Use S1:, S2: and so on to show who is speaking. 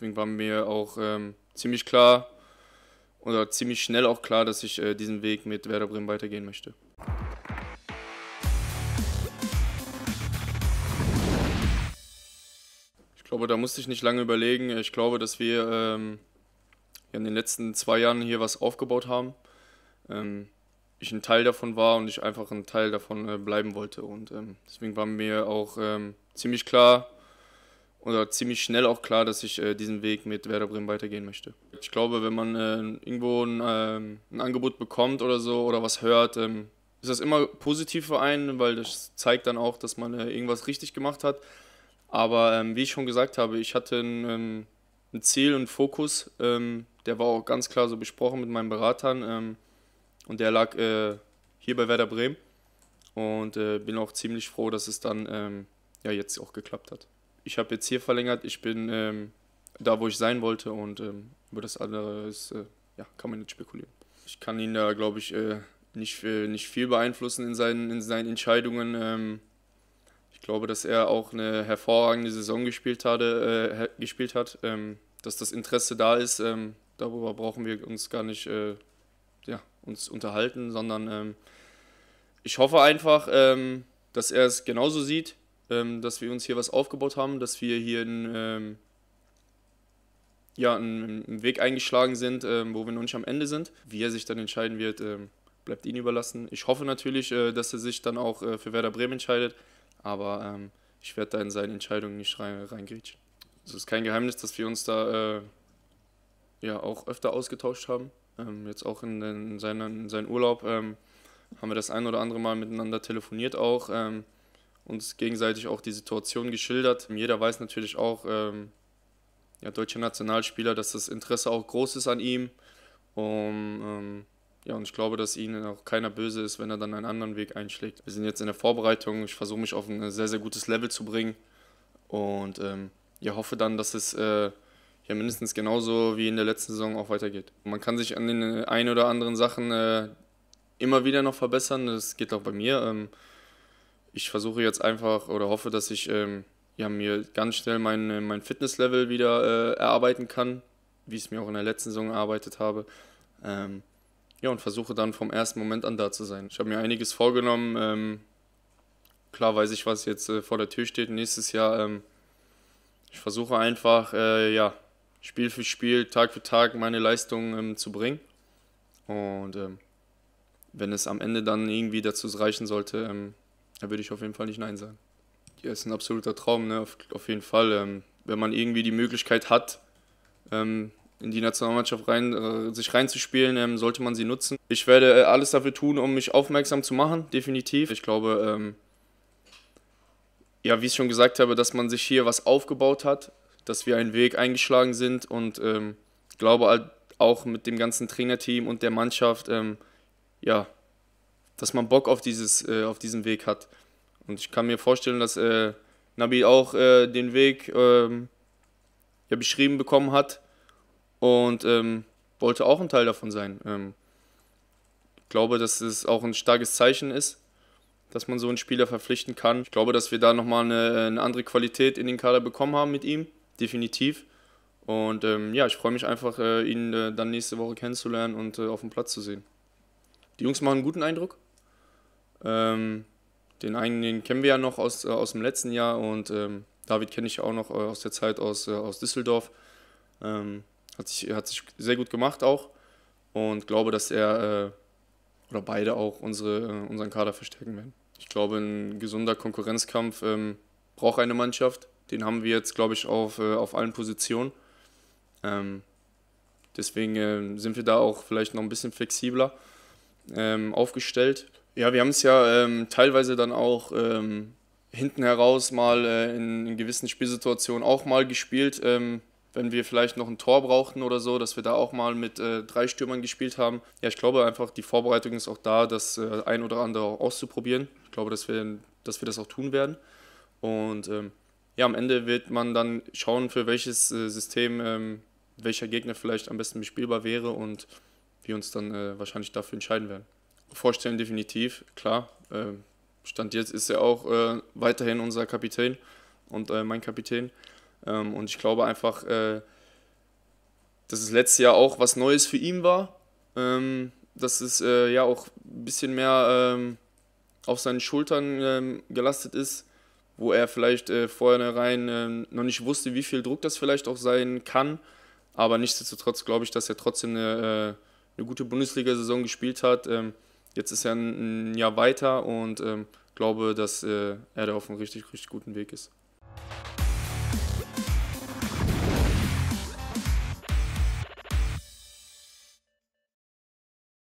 S1: Deswegen war mir auch ähm, ziemlich klar oder ziemlich schnell auch klar, dass ich äh, diesen Weg mit Werder Bremen weitergehen möchte. Ich glaube, da musste ich nicht lange überlegen. Ich glaube, dass wir ähm, in den letzten zwei Jahren hier was aufgebaut haben. Ähm, ich ein Teil davon war und ich einfach ein Teil davon äh, bleiben wollte. Und ähm, deswegen war mir auch ähm, ziemlich klar, oder ziemlich schnell auch klar, dass ich äh, diesen Weg mit Werder Bremen weitergehen möchte. Ich glaube, wenn man äh, irgendwo ein, ähm, ein, Angebot bekommt oder so oder was hört, ähm, ist das immer positiv für einen, weil das zeigt dann auch, dass man äh, irgendwas richtig gemacht hat. Aber ähm, wie ich schon gesagt habe, ich hatte ein, ähm, ein Ziel und Fokus, ähm, der war auch ganz klar so besprochen mit meinen Beratern ähm, und der lag äh, hier bei Werder Bremen und äh, bin auch ziemlich froh, dass es dann ja, jetzt auch geklappt hat ich habe jetzt hier verlängert, ich bin ähm, da, wo ich sein wollte und ähm, über das andere ist, äh, ja, kann man nicht spekulieren. Ich kann ihn da, glaube ich, äh, nicht, äh, nicht viel beeinflussen in seinen, in seinen Entscheidungen. Ähm, ich glaube, dass er auch eine hervorragende Saison gespielt, hatte, äh, gespielt hat, ähm, dass das Interesse da ist. Ähm, darüber brauchen wir uns gar nicht äh, ja, uns unterhalten, sondern ähm, ich hoffe einfach, dass er es genauso sieht ähm, dass wir uns hier was aufgebaut haben, dass wir hier einen, ähm, ja, einen, einen, Weg eingeschlagen sind, ähm, wo wir noch nicht am Ende sind. Wie er sich dann entscheiden wird, ähm, bleibt ihm überlassen. Ich hoffe natürlich, äh, dass er sich dann auch äh, für Werder Bremen entscheidet, aber ähm, ich werde da in seine Entscheidung nicht rein, reingrätschen. es ist kein Geheimnis, dass wir uns da äh, ja auch öfter ausgetauscht haben. Ähm, jetzt auch in, in, seinen, in seinen Urlaub ähm, haben wir das ein oder andere Mal miteinander telefoniert auch. Ähm, uns gegenseitig auch die Situation geschildert. Jeder weiß natürlich auch, ähm, ja, deutscher Nationalspieler, dass das Interesse auch groß ist an ihm. Und, ähm, ja, und ich glaube, dass ihnen auch keiner böse ist, wenn er dann einen anderen Weg einschlägt. Wir sind jetzt in der Vorbereitung. Ich versuche mich auf ein sehr, sehr gutes Level zu bringen. Und ähm, ja, hoffe dann, dass es äh, ja mindestens genauso wie in der letzten Saison auch weitergeht. Man kann sich an den ein oder anderen Sachen äh, immer wieder noch verbessern. Das geht auch bei mir. Ähm, ich versuche jetzt einfach oder hoffe, dass ich ähm, ja, mir ganz schnell mein, äh, mein Fitnesslevel wieder äh, erarbeiten kann, wie ich es mir auch in der letzten Saison erarbeitet habe. Ähm, ja, und versuche dann vom ersten Moment an da zu sein. Ich habe mir einiges vorgenommen. Ähm, klar weiß ich, was jetzt äh, vor der Tür steht nächstes Jahr. Ähm, ich versuche einfach, äh, ja, Spiel für Spiel, Tag für Tag meine Leistung ähm, zu bringen. Und ähm, wenn es am Ende dann irgendwie dazu reichen sollte, da würde ich auf jeden Fall nicht Nein sagen. Ja, ist ein absoluter Traum, ne? auf, auf jeden Fall. Ähm, wenn man irgendwie die Möglichkeit hat, ähm, in die Nationalmannschaft rein, äh, sich reinzuspielen, ähm, sollte man sie nutzen. Ich werde äh, alles dafür tun, um mich aufmerksam zu machen, definitiv. Ich glaube, ähm, ja, wie ich schon gesagt habe, dass man sich hier was aufgebaut hat, dass wir einen Weg eingeschlagen sind und ähm, glaube halt auch mit dem ganzen Trainerteam und der Mannschaft, ähm, ja, dass man Bock auf, dieses, äh, auf diesen Weg hat. Und ich kann mir vorstellen, dass äh, Nabi auch äh, den Weg ähm, ja, beschrieben bekommen hat und ähm, wollte auch ein Teil davon sein. Ähm, ich glaube, dass es auch ein starkes Zeichen ist, dass man so einen Spieler verpflichten kann. Ich glaube, dass wir da nochmal eine, eine andere Qualität in den Kader bekommen haben mit ihm, definitiv. Und ähm, ja, ich freue mich einfach, äh, ihn äh, dann nächste Woche kennenzulernen und äh, auf dem Platz zu sehen. Die Jungs machen einen guten Eindruck. Ähm, den einen den kennen wir ja noch aus, äh, aus dem letzten Jahr und ähm, David kenne ich auch noch äh, aus der Zeit aus, äh, aus Düsseldorf. Ähm, hat, sich, hat sich sehr gut gemacht auch und glaube, dass er äh, oder beide auch unsere, äh, unseren Kader verstärken werden. Ich glaube, ein gesunder Konkurrenzkampf ähm, braucht eine Mannschaft. Den haben wir jetzt, glaube ich, auf, äh, auf allen Positionen. Ähm, deswegen ähm, sind wir da auch vielleicht noch ein bisschen flexibler aufgestellt ja, wir haben es ja ähm, teilweise dann auch ähm, hinten heraus mal äh, in, in, gewissen Spielsituationen auch mal gespielt, ähm, wenn wir vielleicht noch ein Tor brauchten oder so, dass wir da auch mal mit äh, drei Stürmern gespielt haben. Ja, ich glaube einfach, die Vorbereitung ist auch da, das äh, ein oder andere auch auszuprobieren. Ich glaube, dass wir, dass wir das auch tun werden. Und ähm, ja, am Ende wird man dann schauen, für welches äh, System ähm, welcher Gegner vielleicht am besten bespielbar wäre und wir uns dann äh, wahrscheinlich dafür entscheiden werden vorstellen, definitiv, klar. Ähm, Stand jetzt ist er auch äh, weiterhin unser Kapitän und äh, mein Kapitän. Ähm, und ich glaube einfach, äh, dass es letztes Jahr auch was Neues für ihn war. Ähm, dass es äh, ja auch ein bisschen mehr ähm, auf seinen Schultern ähm, gelastet ist, wo er vielleicht äh, vorher rein ähm, noch nicht wusste, wie viel Druck das vielleicht auch sein kann. Aber nichtsdestotrotz glaube ich, dass er trotzdem eine, äh, eine gute Bundesliga-Saison gespielt hat. Jetzt ist er ein Jahr weiter und ähm, glaube, dass äh, er da auf einem richtig, richtig guten Weg ist.